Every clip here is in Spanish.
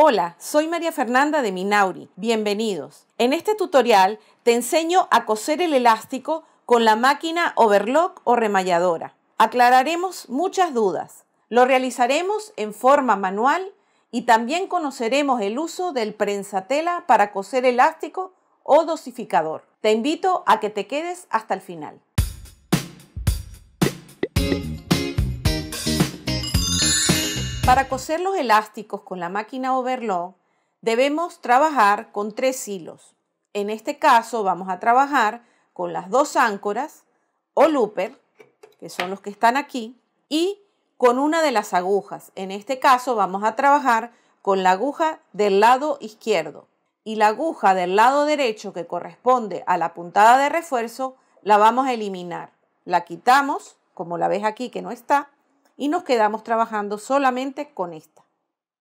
Hola, soy María Fernanda de Minauri. Bienvenidos. En este tutorial te enseño a coser el elástico con la máquina overlock o remalladora. Aclararemos muchas dudas. Lo realizaremos en forma manual y también conoceremos el uso del prensatela para coser elástico o dosificador. Te invito a que te quedes hasta el final. Para coser los elásticos con la máquina overlock debemos trabajar con tres hilos. En este caso vamos a trabajar con las dos áncoras o looper, que son los que están aquí, y con una de las agujas. En este caso vamos a trabajar con la aguja del lado izquierdo y la aguja del lado derecho que corresponde a la puntada de refuerzo la vamos a eliminar. La quitamos, como la ves aquí que no está, y nos quedamos trabajando solamente con esta.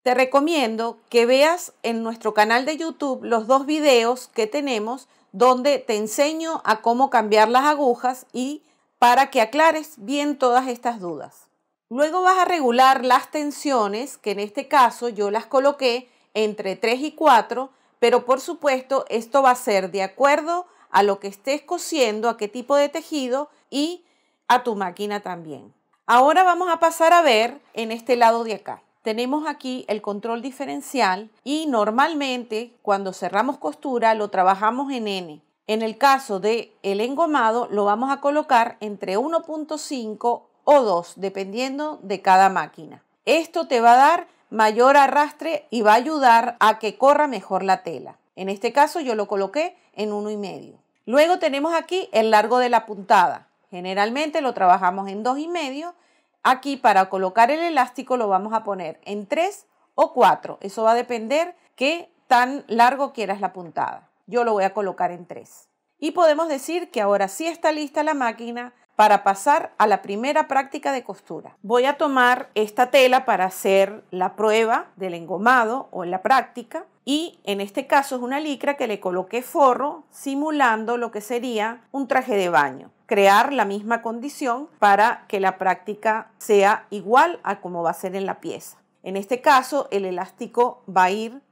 Te recomiendo que veas en nuestro canal de YouTube los dos videos que tenemos donde te enseño a cómo cambiar las agujas y para que aclares bien todas estas dudas. Luego vas a regular las tensiones, que en este caso yo las coloqué entre 3 y 4, pero por supuesto esto va a ser de acuerdo a lo que estés cosiendo, a qué tipo de tejido y a tu máquina también. Ahora vamos a pasar a ver en este lado de acá. Tenemos aquí el control diferencial y normalmente cuando cerramos costura lo trabajamos en N. En el caso de el engomado lo vamos a colocar entre 1.5 o 2 dependiendo de cada máquina. Esto te va a dar mayor arrastre y va a ayudar a que corra mejor la tela. En este caso yo lo coloqué en uno y medio. Luego tenemos aquí el largo de la puntada. Generalmente lo trabajamos en dos y medio. Aquí para colocar el elástico lo vamos a poner en tres o cuatro. Eso va a depender qué tan largo quieras la puntada. Yo lo voy a colocar en 3. Y podemos decir que ahora sí está lista la máquina para pasar a la primera práctica de costura. Voy a tomar esta tela para hacer la prueba del engomado o la práctica y en este caso es una licra que le coloqué forro simulando lo que sería un traje de baño crear la misma condición para que la práctica sea igual a como va a ser en la pieza. En este caso, el elástico va a ir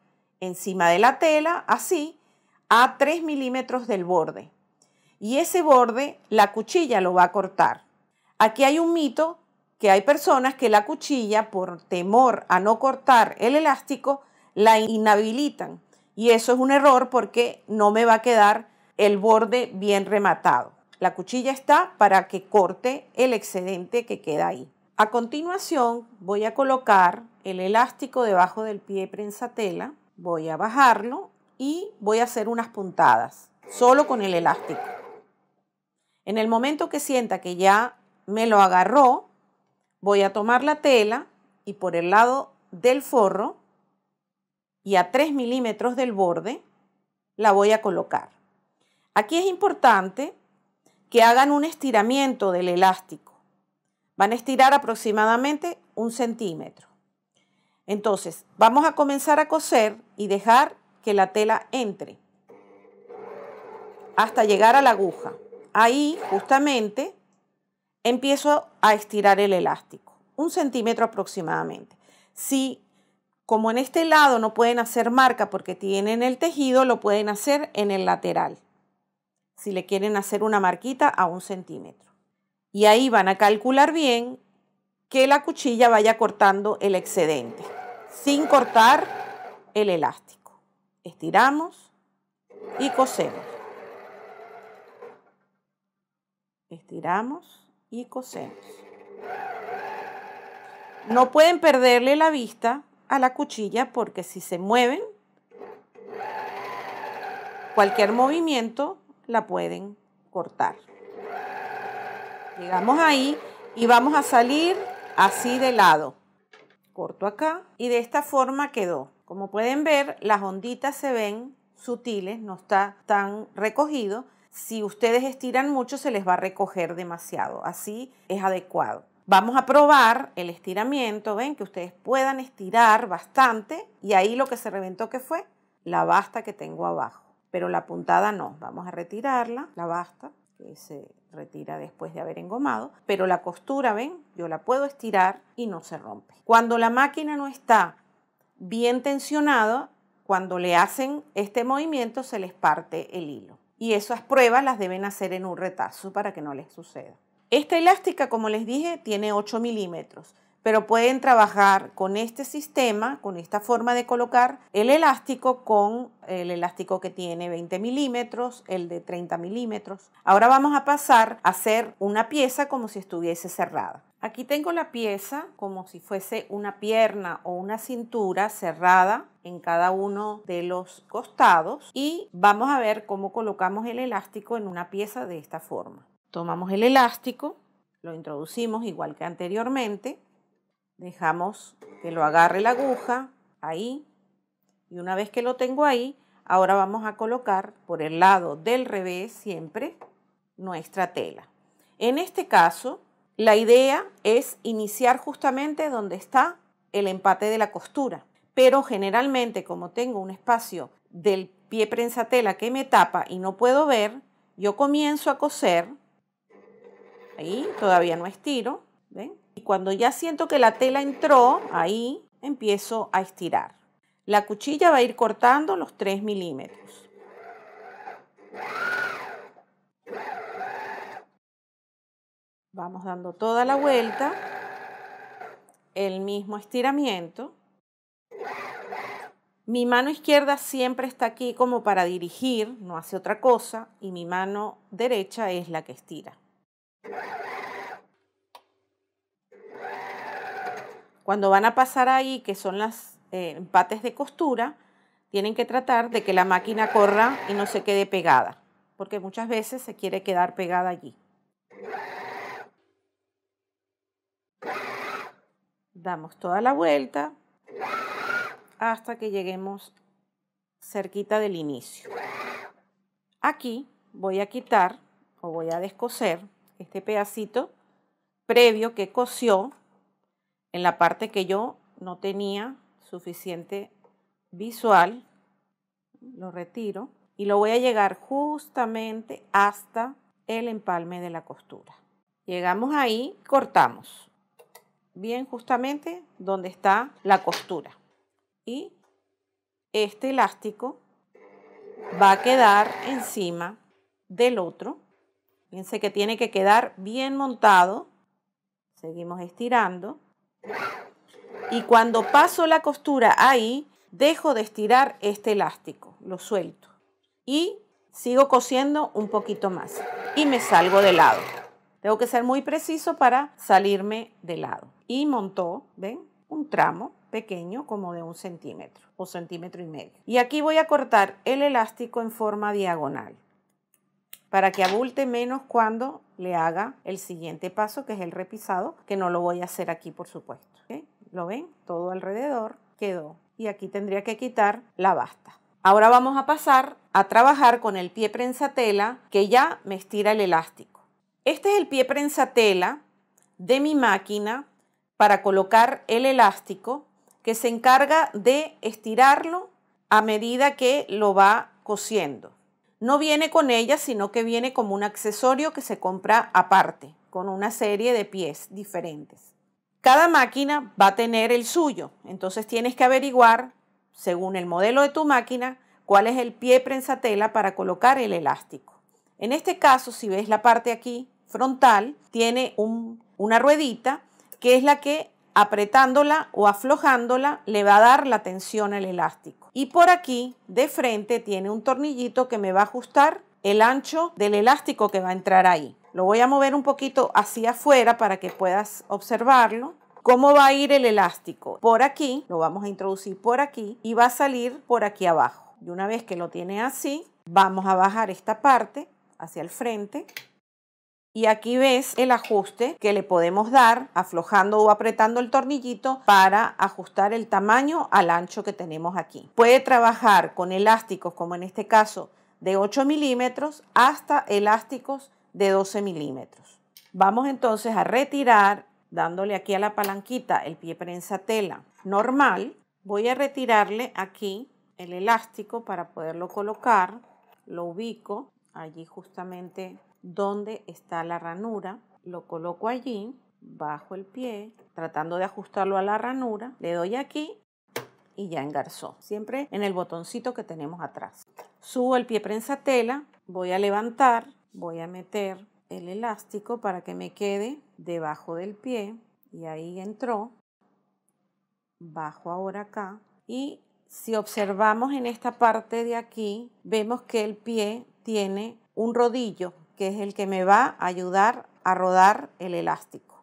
encima de la tela, así, a 3 milímetros del borde. Y ese borde, la cuchilla lo va a cortar. Aquí hay un mito que hay personas que la cuchilla, por temor a no cortar el elástico, la inhabilitan. Y eso es un error porque no me va a quedar el borde bien rematado. La cuchilla está para que corte el excedente que queda ahí. A continuación voy a colocar el elástico debajo del pie prensatela, voy a bajarlo y voy a hacer unas puntadas, solo con el elástico. En el momento que sienta que ya me lo agarró, voy a tomar la tela y por el lado del forro y a 3 milímetros del borde la voy a colocar. Aquí es importante que hagan un estiramiento del elástico. Van a estirar aproximadamente un centímetro. Entonces, vamos a comenzar a coser y dejar que la tela entre hasta llegar a la aguja. Ahí, justamente, empiezo a estirar el elástico, un centímetro aproximadamente. Si, como en este lado no pueden hacer marca porque tienen el tejido, lo pueden hacer en el lateral si le quieren hacer una marquita a un centímetro. Y ahí van a calcular bien que la cuchilla vaya cortando el excedente, sin cortar el elástico. Estiramos y cosemos. Estiramos y cosemos. No pueden perderle la vista a la cuchilla porque si se mueven, cualquier movimiento la pueden cortar. Llegamos ahí y vamos a salir así de lado. Corto acá y de esta forma quedó. Como pueden ver, las onditas se ven sutiles, no está tan recogido. Si ustedes estiran mucho se les va a recoger demasiado, así es adecuado. Vamos a probar el estiramiento, ven que ustedes puedan estirar bastante y ahí lo que se reventó que fue la basta que tengo abajo pero la puntada no. Vamos a retirarla, la basta, que se retira después de haber engomado, pero la costura, ven, yo la puedo estirar y no se rompe. Cuando la máquina no está bien tensionada, cuando le hacen este movimiento se les parte el hilo. Y esas pruebas las deben hacer en un retazo para que no les suceda. Esta elástica, como les dije, tiene 8 milímetros pero pueden trabajar con este sistema, con esta forma de colocar el elástico con el elástico que tiene 20 milímetros, el de 30 milímetros. Ahora vamos a pasar a hacer una pieza como si estuviese cerrada. Aquí tengo la pieza como si fuese una pierna o una cintura cerrada en cada uno de los costados y vamos a ver cómo colocamos el elástico en una pieza de esta forma. Tomamos el elástico, lo introducimos igual que anteriormente Dejamos que lo agarre la aguja ahí y una vez que lo tengo ahí, ahora vamos a colocar por el lado del revés siempre nuestra tela. En este caso, la idea es iniciar justamente donde está el empate de la costura, pero generalmente como tengo un espacio del pie prensatela que me tapa y no puedo ver, yo comienzo a coser, ahí todavía no estiro, ¿ven? cuando ya siento que la tela entró, ahí empiezo a estirar. La cuchilla va a ir cortando los 3 milímetros. Vamos dando toda la vuelta, el mismo estiramiento. Mi mano izquierda siempre está aquí como para dirigir, no hace otra cosa, y mi mano derecha es la que estira. Cuando van a pasar ahí, que son las eh, empates de costura, tienen que tratar de que la máquina corra y no se quede pegada, porque muchas veces se quiere quedar pegada allí. Damos toda la vuelta hasta que lleguemos cerquita del inicio. Aquí voy a quitar o voy a descoser este pedacito previo que cosió en la parte que yo no tenía suficiente visual, lo retiro y lo voy a llegar justamente hasta el empalme de la costura. Llegamos ahí, cortamos bien justamente donde está la costura y este elástico va a quedar encima del otro. Fíjense que tiene que quedar bien montado. Seguimos estirando. Y cuando paso la costura ahí, dejo de estirar este elástico, lo suelto. Y sigo cosiendo un poquito más. Y me salgo de lado. Tengo que ser muy preciso para salirme de lado. Y montó, ¿ven? Un tramo pequeño como de un centímetro o centímetro y medio. Y aquí voy a cortar el elástico en forma diagonal para que abulte menos cuando le haga el siguiente paso, que es el repisado, que no lo voy a hacer aquí, por supuesto. ¿Lo ven? Todo alrededor quedó. Y aquí tendría que quitar la basta. Ahora vamos a pasar a trabajar con el pie prensatela, que ya me estira el elástico. Este es el pie prensatela de mi máquina para colocar el elástico, que se encarga de estirarlo a medida que lo va cosiendo. No viene con ella, sino que viene como un accesorio que se compra aparte, con una serie de pies diferentes. Cada máquina va a tener el suyo, entonces tienes que averiguar, según el modelo de tu máquina, cuál es el pie prensatela para colocar el elástico. En este caso, si ves la parte aquí frontal, tiene una ruedita que es la que apretándola o aflojándola le va a dar la tensión al elástico y por aquí de frente tiene un tornillito que me va a ajustar el ancho del elástico que va a entrar ahí. Lo voy a mover un poquito hacia afuera para que puedas observarlo. ¿Cómo va a ir el elástico? Por aquí, lo vamos a introducir por aquí y va a salir por aquí abajo. Y una vez que lo tiene así, vamos a bajar esta parte hacia el frente y aquí ves el ajuste que le podemos dar aflojando o apretando el tornillito para ajustar el tamaño al ancho que tenemos aquí. Puede trabajar con elásticos como en este caso de 8 milímetros hasta elásticos de 12 milímetros. Vamos entonces a retirar dándole aquí a la palanquita el pie prensa tela normal. Voy a retirarle aquí el elástico para poderlo colocar. Lo ubico allí justamente dónde está la ranura, lo coloco allí, bajo el pie, tratando de ajustarlo a la ranura, le doy aquí y ya engarzó, siempre en el botoncito que tenemos atrás. Subo el pie prensa tela, voy a levantar, voy a meter el elástico para que me quede debajo del pie y ahí entró. Bajo ahora acá y si observamos en esta parte de aquí, vemos que el pie tiene un rodillo que es el que me va a ayudar a rodar el elástico.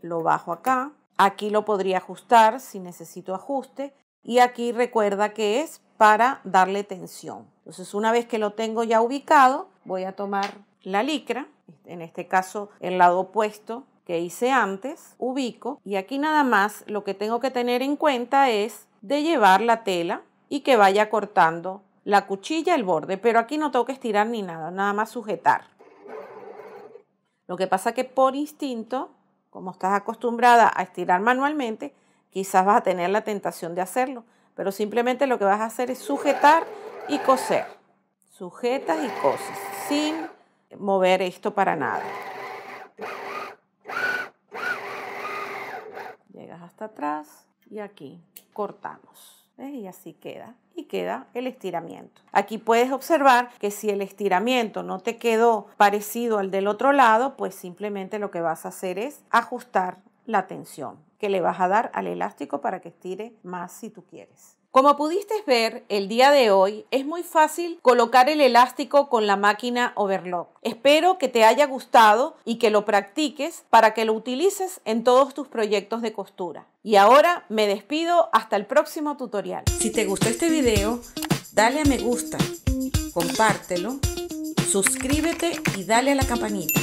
Lo bajo acá, aquí lo podría ajustar si necesito ajuste y aquí recuerda que es para darle tensión. Entonces una vez que lo tengo ya ubicado, voy a tomar la licra, en este caso el lado opuesto que hice antes, ubico y aquí nada más lo que tengo que tener en cuenta es de llevar la tela y que vaya cortando la cuchilla el borde, pero aquí no tengo que estirar ni nada, nada más sujetar. Lo que pasa que por instinto, como estás acostumbrada a estirar manualmente, quizás vas a tener la tentación de hacerlo, pero simplemente lo que vas a hacer es sujetar y coser. Sujetas y coses, sin mover esto para nada. Llegas hasta atrás y aquí cortamos. Y así queda. Y queda el estiramiento. Aquí puedes observar que si el estiramiento no te quedó parecido al del otro lado, pues simplemente lo que vas a hacer es ajustar la tensión que le vas a dar al elástico para que estire más si tú quieres. Como pudiste ver el día de hoy, es muy fácil colocar el elástico con la máquina overlock. Espero que te haya gustado y que lo practiques para que lo utilices en todos tus proyectos de costura. Y ahora me despido hasta el próximo tutorial. Si te gustó este video, dale a me gusta, compártelo, suscríbete y dale a la campanita.